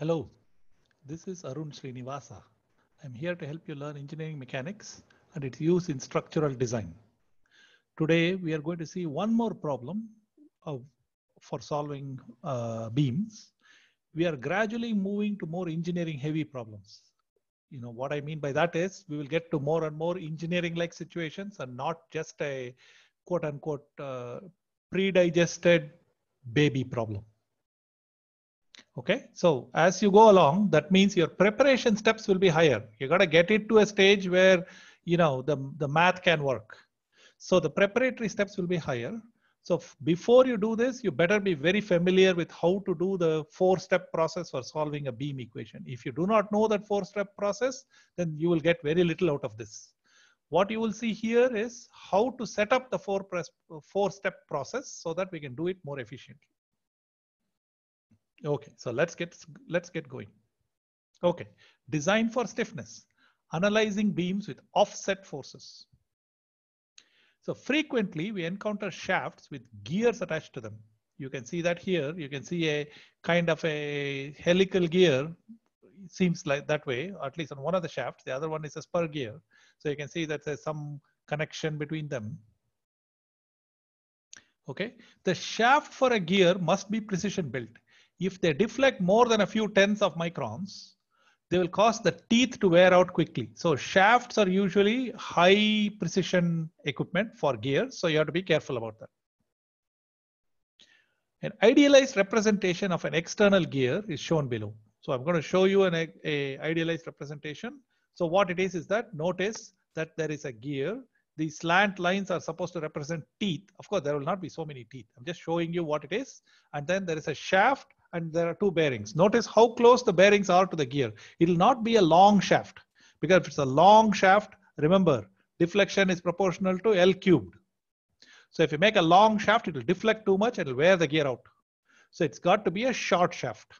Hello, this is Arun Srinivasa. I'm here to help you learn engineering mechanics and its use in structural design. Today, we are going to see one more problem of, for solving uh, beams. We are gradually moving to more engineering heavy problems. You know, what I mean by that is we will get to more and more engineering like situations and not just a quote unquote uh, pre digested baby problem Okay, so as you go along, that means your preparation steps will be higher. You got to get it to a stage where, you know, the, the math can work. So the preparatory steps will be higher. So before you do this, you better be very familiar with how to do the four step process for solving a beam equation. If you do not know that four step process, then you will get very little out of this. What you will see here is how to set up the four, press, four step process so that we can do it more efficiently. Okay, so let's get, let's get going. Okay, design for stiffness, analyzing beams with offset forces. So frequently we encounter shafts with gears attached to them. You can see that here, you can see a kind of a helical gear it seems like that way, or at least on one of the shafts, the other one is a spur gear. So you can see that there's some connection between them. Okay, the shaft for a gear must be precision built if they deflect more than a few tenths of microns, they will cause the teeth to wear out quickly. So shafts are usually high precision equipment for gears. So you have to be careful about that. An idealized representation of an external gear is shown below. So I'm going to show you an a, a idealized representation. So what it is is that notice that there is a gear. The slant lines are supposed to represent teeth. Of course, there will not be so many teeth. I'm just showing you what it is. And then there is a shaft and there are two bearings. Notice how close the bearings are to the gear. It will not be a long shaft because if it's a long shaft, remember deflection is proportional to L cubed. So if you make a long shaft, it will deflect too much and it'll wear the gear out. So it's got to be a short shaft.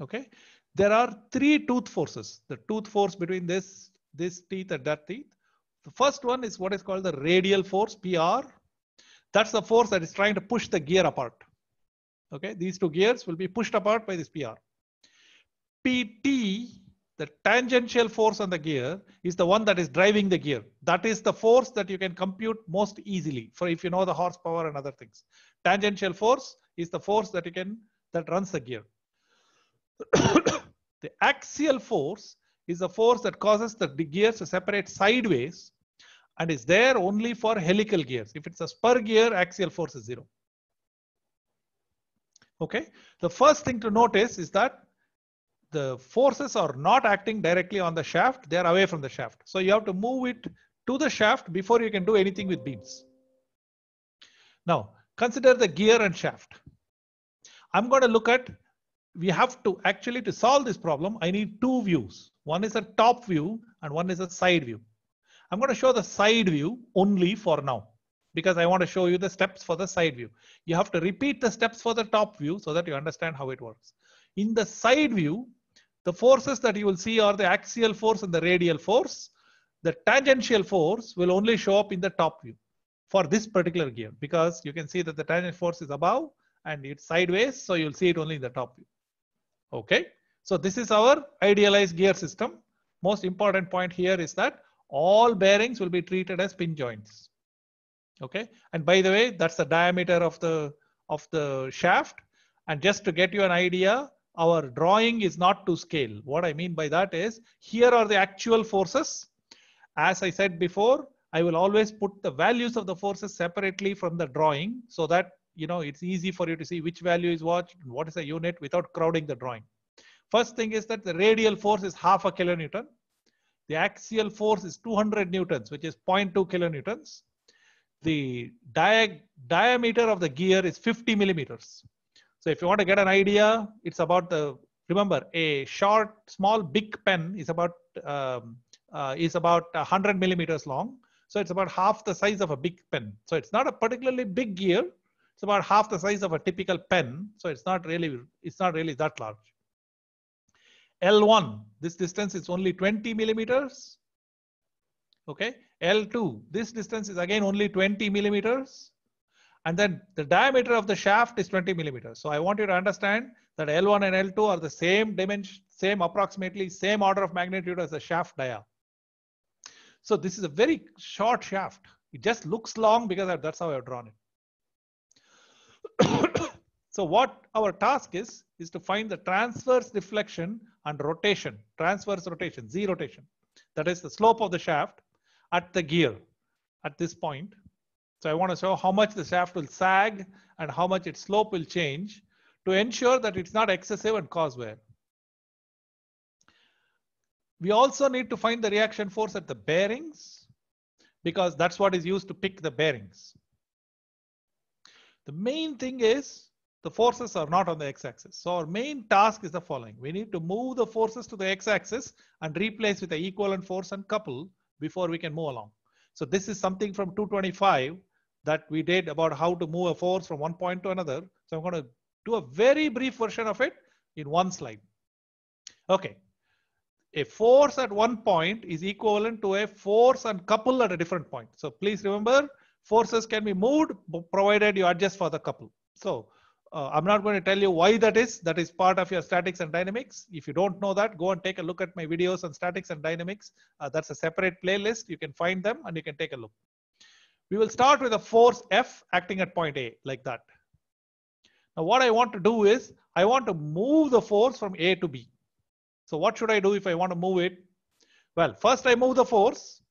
Okay. There are three tooth forces, the tooth force between this, this teeth and that teeth. The first one is what is called the radial force, PR. That's the force that is trying to push the gear apart. Okay, these two gears will be pushed apart by this PR. PT, the tangential force on the gear, is the one that is driving the gear. That is the force that you can compute most easily for if you know the horsepower and other things. Tangential force is the force that you can that runs the gear. the axial force is the force that causes the gears to separate sideways and is there only for helical gears. If it's a spur gear, axial force is zero. Okay. The first thing to notice is that the forces are not acting directly on the shaft. They are away from the shaft. So you have to move it to the shaft before you can do anything with beams. Now consider the gear and shaft. I'm going to look at, we have to actually to solve this problem. I need two views. One is a top view and one is a side view. I'm going to show the side view only for now because I want to show you the steps for the side view. You have to repeat the steps for the top view so that you understand how it works. In the side view, the forces that you will see are the axial force and the radial force. The tangential force will only show up in the top view for this particular gear because you can see that the tangent force is above and it's sideways. So you'll see it only in the top view. Okay. So this is our idealized gear system. Most important point here is that all bearings will be treated as pin joints. Okay. And by the way, that's the diameter of the, of the shaft. And just to get you an idea, our drawing is not to scale. What I mean by that is here are the actual forces. As I said before, I will always put the values of the forces separately from the drawing so that you know it's easy for you to see which value is what what is a unit without crowding the drawing. First thing is that the radial force is half a kilonewton. The axial force is 200 newtons, which is 0.2 kilonewtons. The dia diameter of the gear is 50 millimeters. So if you want to get an idea, it's about the, remember, a short, small, big pen is about, um, uh, is about 100 millimeters long. So it's about half the size of a big pen. So it's not a particularly big gear. It's about half the size of a typical pen. So it's not really, it's not really that large. L1, this distance is only 20 millimeters. Okay, L2, this distance is again only 20 millimeters. And then the diameter of the shaft is 20 millimeters. So I want you to understand that L1 and L2 are the same dimension, same approximately same order of magnitude as the shaft dia. So this is a very short shaft. It just looks long because that's how I've drawn it. so what our task is, is to find the transverse deflection and rotation, transverse rotation, Z rotation. That is the slope of the shaft at the gear at this point. So I want to show how much the shaft will sag and how much its slope will change to ensure that it's not excessive and cause wear. We also need to find the reaction force at the bearings because that's what is used to pick the bearings. The main thing is the forces are not on the x-axis. So our main task is the following. We need to move the forces to the x-axis and replace with the equivalent force and couple before we can move along. So this is something from 225 that we did about how to move a force from one point to another. So I'm going to do a very brief version of it in one slide. Okay. A force at one point is equivalent to a force and couple at a different point. So please remember forces can be moved provided you adjust for the couple. So uh, I'm not going to tell you why that is. That is part of your statics and dynamics. If you don't know that, go and take a look at my videos on statics and dynamics. Uh, that's a separate playlist. You can find them and you can take a look. We will start with a force F acting at point A like that. Now what I want to do is I want to move the force from A to B. So what should I do if I want to move it? Well, first I move the force,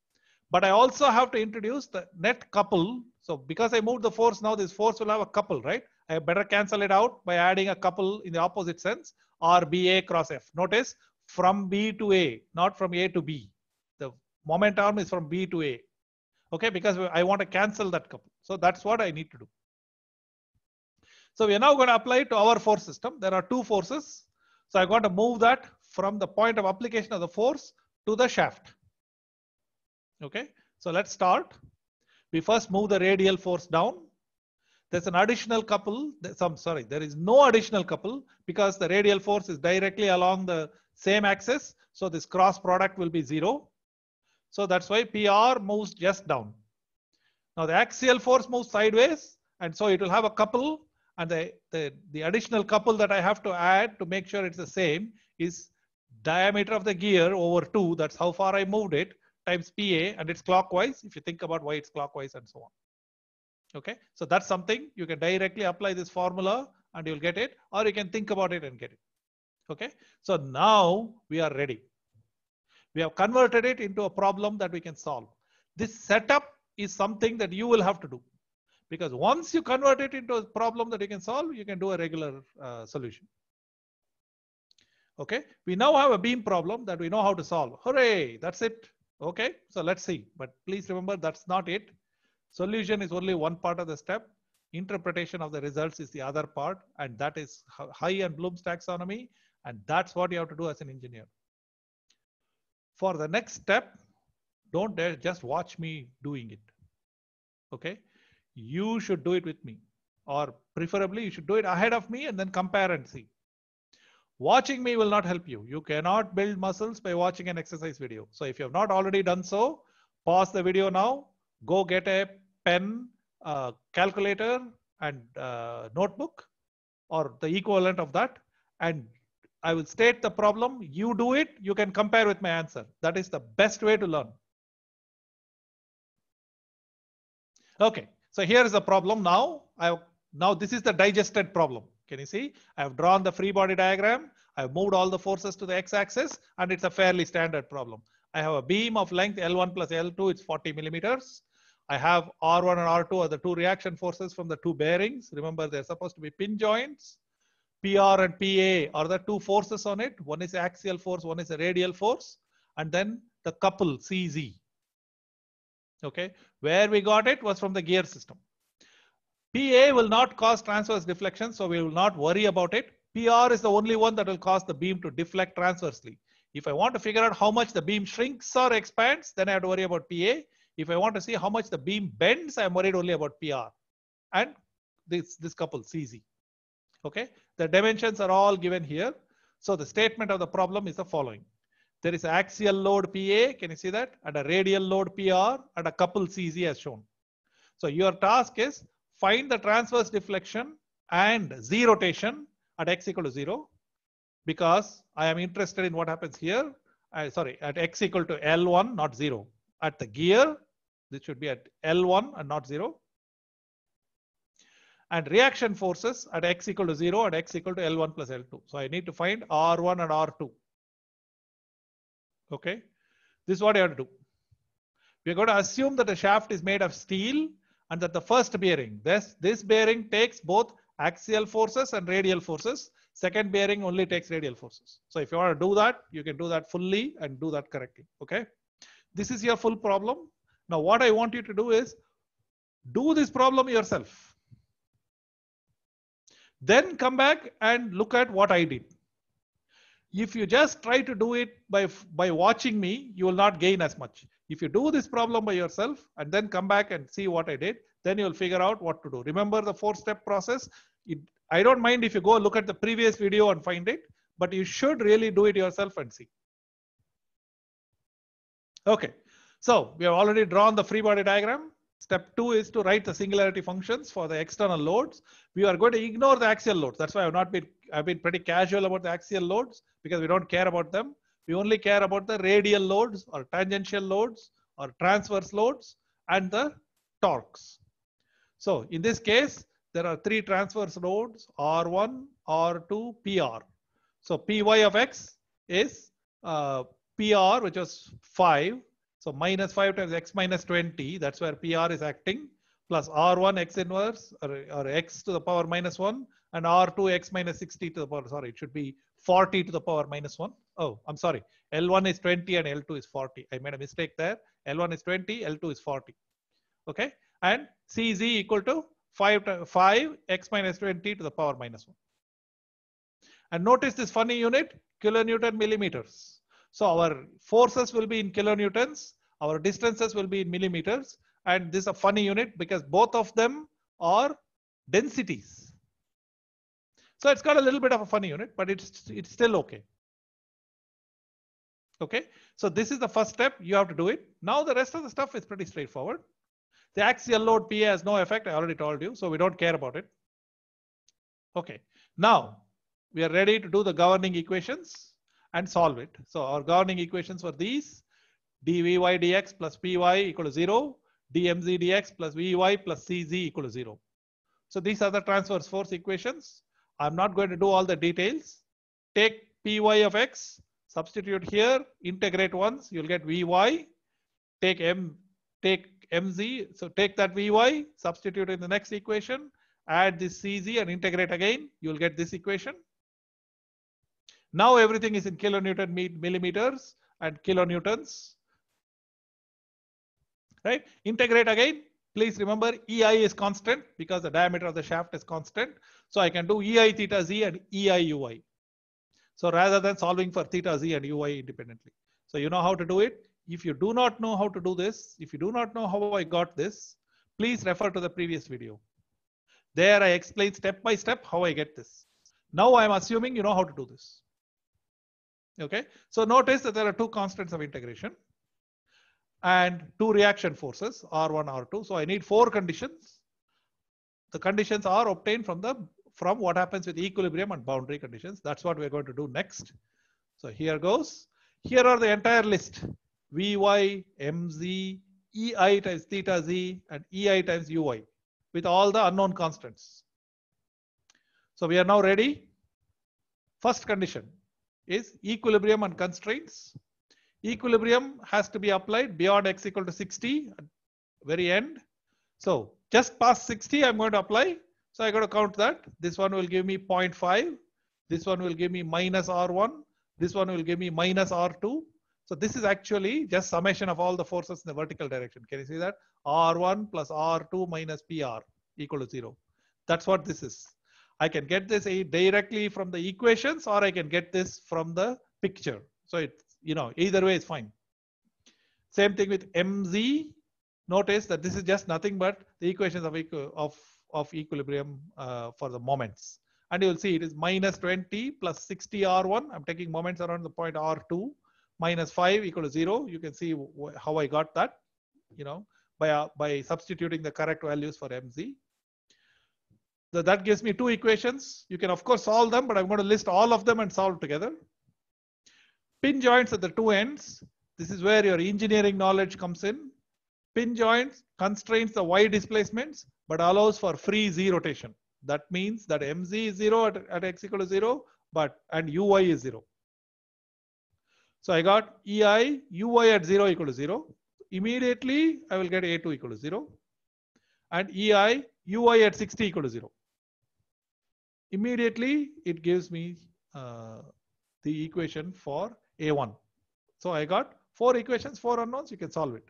but I also have to introduce the net couple. So because I moved the force now, this force will have a couple, right? I better cancel it out by adding a couple in the opposite sense or BA cross F. Notice from B to A, not from A to B. The moment arm is from B to A. Okay, because I want to cancel that couple. So that's what I need to do. So we are now going to apply to our force system. There are two forces. So I got to move that from the point of application of the force to the shaft. Okay, so let's start. We first move the radial force down there's an additional couple, some, sorry, there is no additional couple because the radial force is directly along the same axis. So this cross product will be zero. So that's why PR moves just down. Now the axial force moves sideways and so it will have a couple and the, the, the additional couple that I have to add to make sure it's the same is diameter of the gear over two, that's how far I moved it, times PA and it's clockwise if you think about why it's clockwise and so on. Okay, so that's something you can directly apply this formula and you'll get it, or you can think about it and get it. Okay, so now we are ready. We have converted it into a problem that we can solve. This setup is something that you will have to do because once you convert it into a problem that you can solve, you can do a regular uh, solution. Okay, we now have a beam problem that we know how to solve. Hooray, that's it. Okay, so let's see. But please remember that's not it. Solution is only one part of the step. Interpretation of the results is the other part, and that is high and Bloom's taxonomy, and that's what you have to do as an engineer. For the next step, don't just watch me doing it. Okay? You should do it with me, or preferably, you should do it ahead of me and then compare and see. Watching me will not help you. You cannot build muscles by watching an exercise video. So if you have not already done so, pause the video now, go get a pen, uh, calculator, and uh, notebook, or the equivalent of that. And I will state the problem. You do it. You can compare with my answer. That is the best way to learn. Okay. So here is the problem now. I now this is the digested problem. Can you see? I have drawn the free body diagram. I have moved all the forces to the x-axis and it's a fairly standard problem. I have a beam of length L1 plus L2, it's 40 millimeters. I have R1 and R2 are the two reaction forces from the two bearings. Remember, they're supposed to be pin joints. PR and PA are the two forces on it. One is axial force, one is a radial force. And then the couple, CZ. Okay, where we got it was from the gear system. PA will not cause transverse deflection, so we will not worry about it. PR is the only one that will cause the beam to deflect transversely. If I want to figure out how much the beam shrinks or expands, then I have to worry about PA. If I want to see how much the beam bends, I'm worried only about PR and this, this couple CZ. Okay, the dimensions are all given here. So the statement of the problem is the following. There is axial load PA, can you see that? And a radial load PR and a couple CZ as shown. So your task is find the transverse deflection and z rotation at x equal to 0 because I am interested in what happens here. I, sorry, at x equal to L1, not 0 at the gear. This should be at L1 and not 0. And reaction forces at x equal to 0 and x equal to L1 plus L2. So I need to find R1 and R2. Okay. This is what I have to do. We're going to assume that the shaft is made of steel and that the first bearing, this, this bearing takes both axial forces and radial forces. Second bearing only takes radial forces. So if you want to do that, you can do that fully and do that correctly. Okay. This is your full problem. Now what I want you to do is do this problem yourself. Then come back and look at what I did. If you just try to do it by, by watching me, you will not gain as much. If you do this problem by yourself and then come back and see what I did, then you'll figure out what to do. Remember the four step process. It, I don't mind if you go look at the previous video and find it, but you should really do it yourself and see. Okay, so we have already drawn the free body diagram. Step two is to write the singularity functions for the external loads. We are going to ignore the axial loads. That's why I've not been, I've been pretty casual about the axial loads because we don't care about them. We only care about the radial loads or tangential loads or transverse loads and the torques. So in this case, there are three transverse loads, R1, R2, PR. So Py of X is uh, PR, which was 5. So minus 5 times x minus 20, that's where PR is acting, plus R1 x inverse or, or x to the power minus 1 and R2 x minus 60 to the power, sorry, it should be 40 to the power minus 1. Oh, I'm sorry. L1 is 20 and L2 is 40. I made a mistake there. L1 is 20, L2 is 40. Okay. And CZ equal to 5, 5 x minus 20 to the power minus 1. And notice this funny unit, kilonewton millimeters. So our forces will be in kilonewtons, our distances will be in millimeters. And this is a funny unit because both of them are densities. So it's got a little bit of a funny unit, but it's, it's still okay. Okay, so this is the first step. You have to do it. Now the rest of the stuff is pretty straightforward. The axial load PA has no effect. I already told you, so we don't care about it. Okay, now we are ready to do the governing equations and solve it. So our governing equations were these dvy dx plus py equal to 0, dmz dx plus vy plus cz equal to 0. So these are the transverse force equations. I'm not going to do all the details. Take py of x, substitute here, integrate once, you'll get vy. Take m, take mz, so take that vy, substitute in the next equation, add this cz and integrate again, you'll get this equation. Now everything is in kilonewton millimeters and kilonewtons. Right? Integrate again. Please remember EI is constant because the diameter of the shaft is constant. So I can do EI theta z and EI UI. So rather than solving for theta z and UI independently. So you know how to do it. If you do not know how to do this, if you do not know how I got this, please refer to the previous video. There I explain step by step how I get this. Now I'm assuming you know how to do this. Okay, so notice that there are two constants of integration and two reaction forces, R1, R2. So I need four conditions. The conditions are obtained from the from what happens with equilibrium and boundary conditions. That's what we're going to do next. So here goes. Here are the entire list. Vy, Mz, Ei times theta z and Ei times Ui with all the unknown constants. So we are now ready. First condition, is equilibrium and constraints. Equilibrium has to be applied beyond x equal to 60 very end. So just past 60, I'm going to apply. So I got to count that. This one will give me 0.5. This one will give me minus R1. This one will give me minus R2. So this is actually just summation of all the forces in the vertical direction. Can you see that? R1 plus R2 minus PR equal to zero. That's what this is. I can get this directly from the equations or I can get this from the picture. So it's, you know, either way is fine. Same thing with mz. Notice that this is just nothing but the equations of, equ of, of equilibrium uh, for the moments. And you'll see it is minus 20 plus 60 R1. I'm taking moments around the point R2 minus 5 equal to 0. You can see how I got that, you know, by, uh, by substituting the correct values for mz. So that gives me two equations. You can of course solve them, but I'm going to list all of them and solve together. Pin joints at the two ends. This is where your engineering knowledge comes in. Pin joints constrains the y displacements, but allows for free z rotation. That means that mz is zero at, at x equal to zero, but and uy is zero. So I got ei uy at zero equal to zero. Immediately I will get a2 equal to zero, and ei uy at 60 equal to zero. Immediately, it gives me uh, the equation for A1. So I got four equations, four unknowns, you can solve it.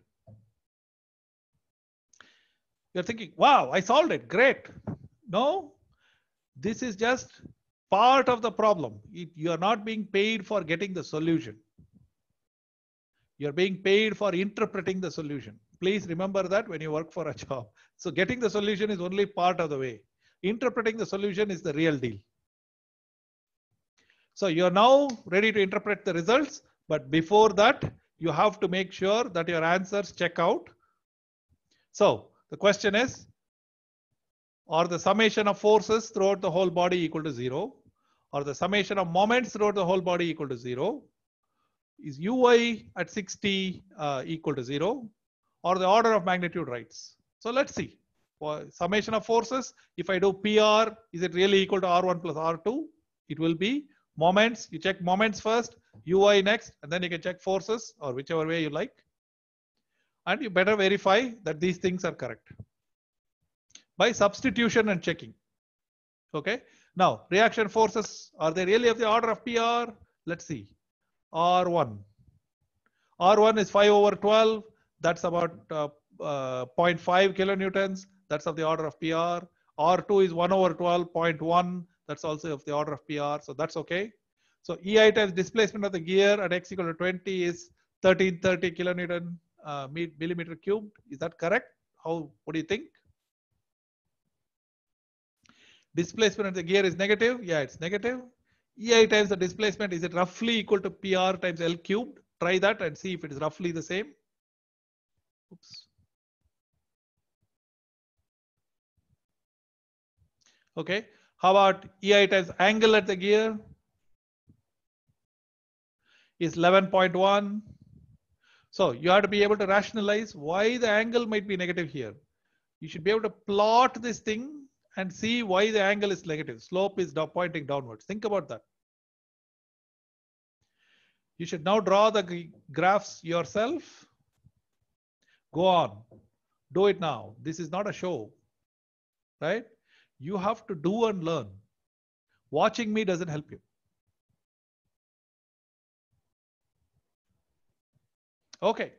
You're thinking, wow, I solved it, great. No, this is just part of the problem. you are not being paid for getting the solution. You're being paid for interpreting the solution. Please remember that when you work for a job. So getting the solution is only part of the way interpreting the solution is the real deal. So you're now ready to interpret the results. But before that, you have to make sure that your answers check out. So the question is, Are the summation of forces throughout the whole body equal to zero, or the summation of moments throughout the whole body equal to zero, is ui at 60 uh, equal to zero, or the order of magnitude rights. So let's see summation of forces, if I do PR, is it really equal to R1 plus R2? It will be moments. You check moments first, UI next, and then you can check forces or whichever way you like. And you better verify that these things are correct by substitution and checking. Okay. Now, reaction forces, are they really of the order of PR? Let's see. R1. R1 is 5 over 12. That's about uh, uh, 0.5 kilonewtons that's of the order of PR. R2 is 1 over 12.1. That's also of the order of PR. So that's okay. So EI times displacement of the gear at x equal to 20 is 1330 kilonewton uh, millimeter cubed. Is that correct? How, what do you think? Displacement of the gear is negative. Yeah, it's negative. EI times the displacement, is it roughly equal to PR times L cubed? Try that and see if it is roughly the same. Oops. Okay. How about EI times angle at the gear? Is 11.1. So you have to be able to rationalize why the angle might be negative here. You should be able to plot this thing and see why the angle is negative. Slope is now pointing downwards. Think about that. You should now draw the graphs yourself. Go on. Do it now. This is not a show. Right? You have to do and learn. Watching me doesn't help you. Okay.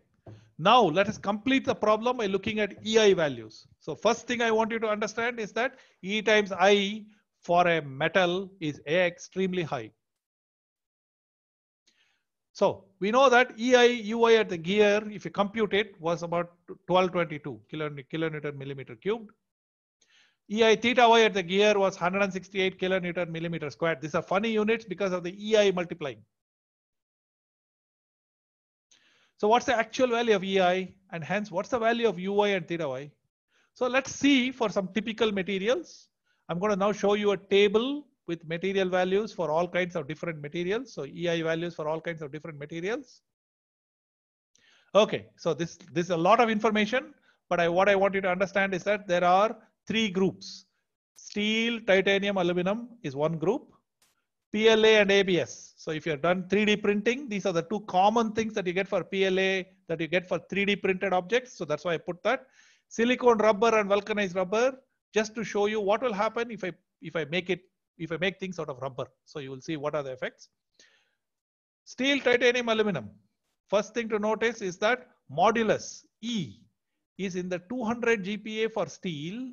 Now let us complete the problem by looking at EI values. So first thing I want you to understand is that E times I for a metal is A extremely high. So we know that EI, UI at the gear, if you compute it, was about 1222 kilonewton millimeter cubed. EI theta y at the gear was 168 kilonewton millimeter squared. These are funny units because of the EI multiplying. So what's the actual value of EI and hence what's the value of UI and theta y? So let's see for some typical materials. I'm going to now show you a table with material values for all kinds of different materials. So EI values for all kinds of different materials. Okay, so this, this is a lot of information, but I, what I want you to understand is that there are three groups. Steel, titanium, aluminum is one group. PLA and ABS. So if you're done 3D printing, these are the two common things that you get for PLA that you get for 3D printed objects. So that's why I put that. Silicone rubber and vulcanized rubber, just to show you what will happen if I if I make it, if I make things out of rubber. So you will see what are the effects. Steel, titanium, aluminum. First thing to notice is that modulus E is in the 200 GPA for steel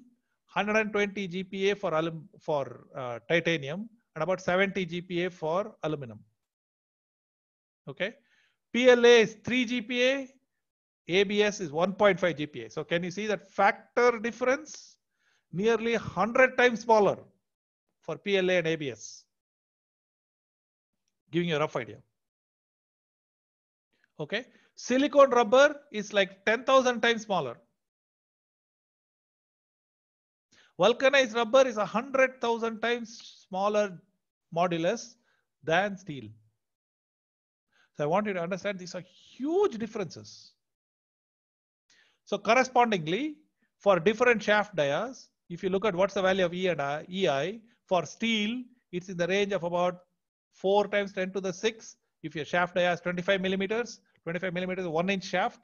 120 GPA for alum for uh, titanium and about 70 GPA for aluminum. Okay, PLA is 3 GPA, ABS is 1.5 GPA. So can you see that factor difference? Nearly 100 times smaller for PLA and ABS. Giving you a rough idea. Okay, silicone rubber is like 10,000 times smaller Vulcanized rubber is 100,000 times smaller modulus than steel. So I want you to understand these are huge differences. So correspondingly, for different shaft dias, if you look at what's the value of E and I, EI, for steel, it's in the range of about 4 times 10 to the 6. If your shaft dia is 25 millimeters, 25 millimeters is 1 inch shaft.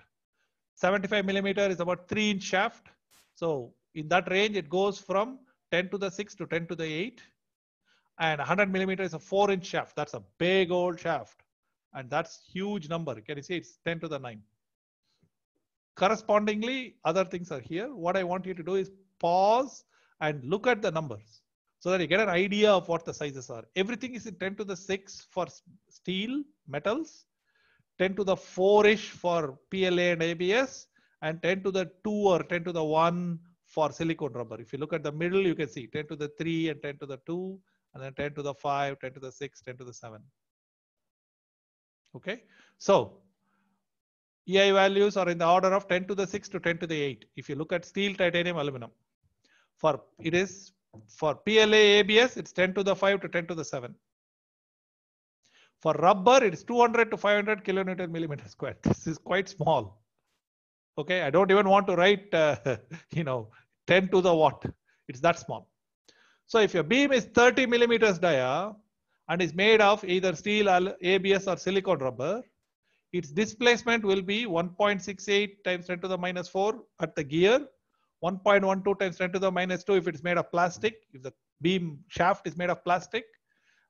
75 millimeter is about 3 inch shaft. So in that range, it goes from 10 to the 6 to 10 to the 8. And 100 millimeter is a 4 inch shaft. That's a big old shaft. And that's huge number. Can you see it's 10 to the 9. Correspondingly, other things are here. What I want you to do is pause and look at the numbers so that you get an idea of what the sizes are. Everything is in 10 to the 6 for steel, metals, 10 to the 4-ish for PLA and ABS, and 10 to the 2 or 10 to the 1 for silicon rubber. If you look at the middle, you can see 10 to the 3 and 10 to the 2, and then 10 to the 5, 10 to the 6, 10 to the 7. Okay, so EI values are in the order of 10 to the 6 to 10 to the 8. If you look at steel, titanium, aluminum, for it is for PLA ABS, it's 10 to the 5 to 10 to the 7. For rubber, it's 200 to 500 kilonewton millimeter square. This is quite small. Okay, I don't even want to write, uh, you know, 10 to the what? It's that small. So if your beam is 30 millimeters dia and is made of either steel, ABS or silicone rubber, its displacement will be 1.68 times 10 to the minus 4 at the gear, 1.12 times 10 to the minus 2 if it's made of plastic, if the beam shaft is made of plastic,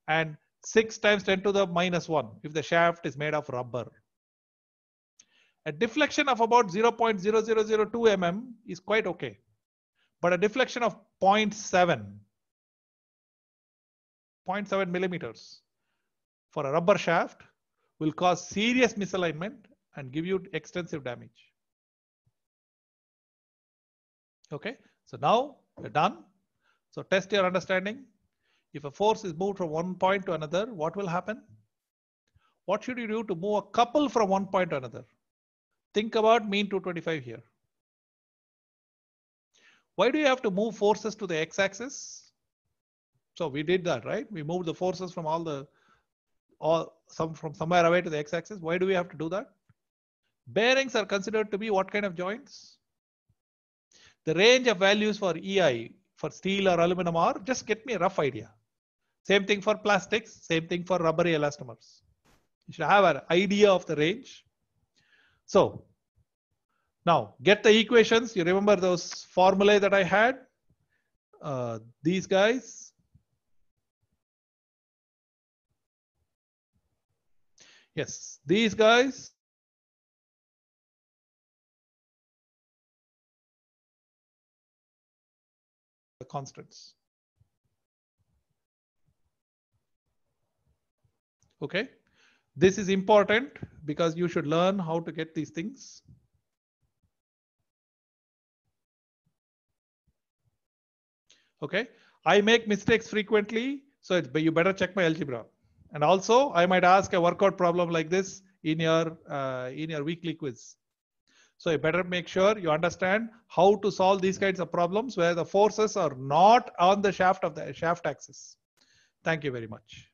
and 6 times 10 to the minus 1 if the shaft is made of rubber. A deflection of about 0.0002 mm is quite okay but a deflection of 0.7, 0.7 millimeters for a rubber shaft will cause serious misalignment and give you extensive damage. Okay, so now we're done. So test your understanding. If a force is moved from one point to another, what will happen? What should you do to move a couple from one point to another? Think about mean 225 here. Why do you have to move forces to the x-axis? So we did that, right? We moved the forces from all the, all some from somewhere away to the x-axis. Why do we have to do that? Bearings are considered to be what kind of joints? The range of values for EI for steel or aluminum are just get me a rough idea. Same thing for plastics, same thing for rubbery elastomers. You should have an idea of the range. So now get the equations. You remember those formulae that I had? Uh, these guys. Yes, these guys. The constants. Okay. This is important because you should learn how to get these things. Okay. I make mistakes frequently. So it's, but you better check my algebra. And also I might ask a workout problem like this in your, uh, in your weekly quiz. So you better make sure you understand how to solve these kinds of problems where the forces are not on the shaft of the shaft axis. Thank you very much.